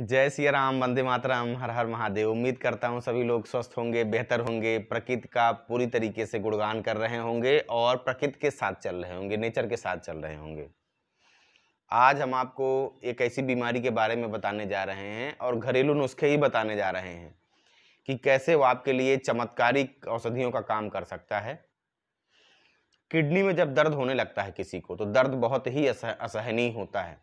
जय सिया राम वंदे मातरम हर हर महादेव उम्मीद करता हूँ सभी लोग स्वस्थ होंगे बेहतर होंगे प्रकृति का पूरी तरीके से गुणगान कर रहे होंगे और प्रकृति के साथ चल रहे होंगे नेचर के साथ चल रहे होंगे आज हम आपको एक ऐसी बीमारी के बारे में बताने जा रहे हैं और घरेलू नुस्खे ही बताने जा रहे हैं कि कैसे वो आपके लिए चमत्कारी औषधियों का काम कर सकता है किडनी में जब दर्द होने लगता है किसी को तो दर्द बहुत ही असहनीय होता है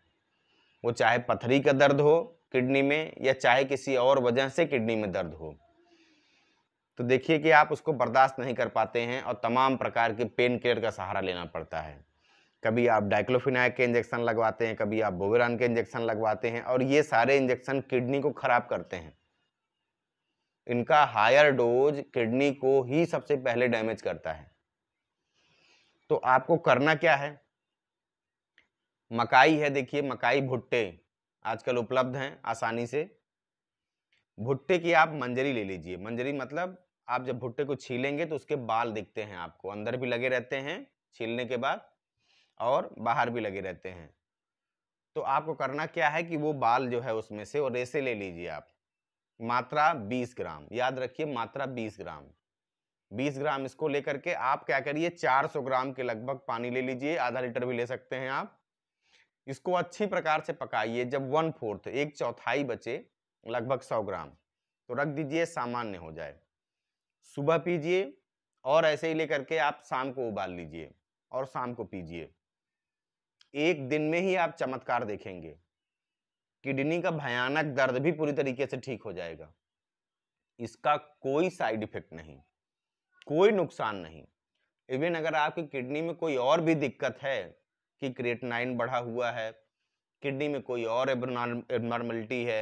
वो चाहे पथरी का दर्द हो किडनी में या चाहे किसी और वजह से किडनी में दर्द हो तो देखिए कि आप उसको बर्दाश्त नहीं कर पाते हैं और तमाम प्रकार के पेन किलर का सहारा लेना पड़ता है कभी आप डाइक्लोफिनाक के इंजेक्शन लगवाते हैं कभी आप बोवेरान के इंजेक्शन लगवाते हैं और ये सारे इंजेक्शन किडनी को ख़राब करते हैं इनका हायर डोज किडनी को ही सबसे पहले डैमेज करता है तो आपको करना क्या है मकाई है देखिए मकाई भुट्टे आजकल उपलब्ध हैं आसानी से भुट्टे की आप मंजरी ले लीजिए मंजरी मतलब आप जब भुट्टे को छीलेंगे तो उसके बाल दिखते हैं आपको अंदर भी लगे रहते हैं छीलने के बाद और बाहर भी लगे रहते हैं तो आपको करना क्या है कि वो बाल जो है उसमें से और रेसे ले लीजिए आप मात्रा 20 ग्राम याद रखिए मात्रा 20 ग्राम 20 ग्राम इसको लेकर के आप क्या करिए 400 ग्राम के लगभग पानी ले लीजिए आधा लीटर भी ले सकते हैं आप इसको अच्छी प्रकार से पकाइए जब वन फोर्थ एक चौथाई बचे लगभग सौ ग्राम तो रख दीजिए सामान्य हो जाए सुबह पीजिए और ऐसे ही लेकर के आप शाम को उबाल लीजिए और शाम को पीजिए एक दिन में ही आप चमत्कार देखेंगे किडनी का भयानक दर्द भी पूरी तरीके से ठीक हो जाएगा इसका कोई साइड इफेक्ट नहीं कोई नुकसान नहीं इवन अगर आपकी किडनी में कोई और भी दिक्कत है कि क्रिएटनाइन बढ़ा हुआ है किडनी में कोई और एबनॉर्मलिटी है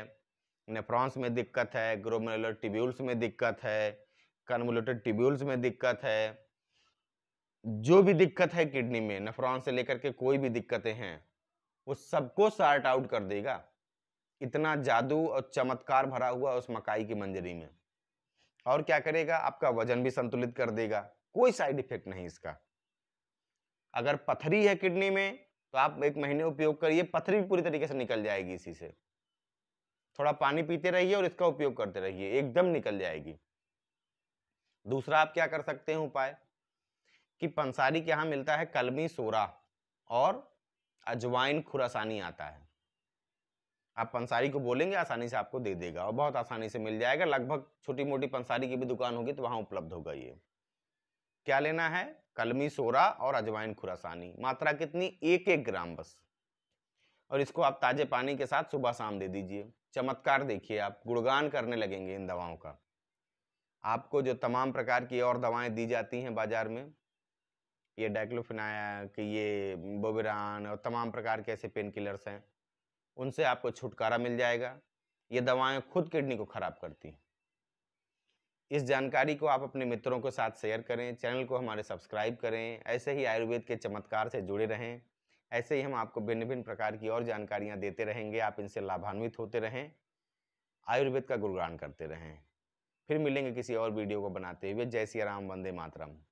नेफ्रॉन्स में दिक्कत है ग्रोमेलर टिब्यूल्स में दिक्कत है कन्वोलेटर टिब्यूल्स में दिक्कत है जो भी दिक्कत है किडनी में नेफ्रॉन से लेकर के कोई भी दिक्कतें हैं वो सबको सार्ट आउट कर देगा इतना जादू और चमत्कार भरा हुआ उस मकाई की मंजरी में और क्या करेगा आपका वजन भी संतुलित कर देगा कोई साइड इफेक्ट नहीं इसका अगर पथरी है किडनी में तो आप एक महीने उपयोग करिए पथरी भी पूरी तरीके से निकल जाएगी इसी से थोड़ा पानी पीते रहिए और इसका उपयोग करते रहिए एकदम निकल जाएगी दूसरा आप क्या कर सकते हैं उपाय कि पंसारी के यहाँ मिलता है कलमी सोरा और अजवाइन खुरासानी आता है आप पंसारी को बोलेंगे आसानी से आपको दे देगा और बहुत आसानी से मिल जाएगा लगभग छोटी मोटी पंसारी की भी दुकान होगी तो वहाँ उपलब्ध होगा ये क्या लेना है कलमी सोरा और अजवाइन खुरासानी मात्रा कितनी एक एक ग्राम बस और इसको आप ताजे पानी के साथ सुबह शाम दे दीजिए चमत्कार देखिए आप गुणगान करने लगेंगे इन दवाओं का आपको जो तमाम प्रकार की और दवाएं दी जाती हैं बाजार में ये डाइक्लोफिनायक ये बोबेरान और तमाम प्रकार के ऐसे पेन किलर्स हैं उनसे आपको छुटकारा मिल जाएगा ये दवाएं खुद किडनी को ख़राब करती हैं इस जानकारी को आप अपने मित्रों के साथ शेयर करें चैनल को हमारे सब्सक्राइब करें ऐसे ही आयुर्वेद के चमत्कार से जुड़े रहें ऐसे ही हम आपको भिन्न भिन्न प्रकार की और जानकारियाँ देते रहेंगे आप इनसे लाभान्वित होते रहें आयुर्वेद का गुणगान करते रहें फिर मिलेंगे किसी और वीडियो को बनाते हुए जय सिया राम वंदे मातरम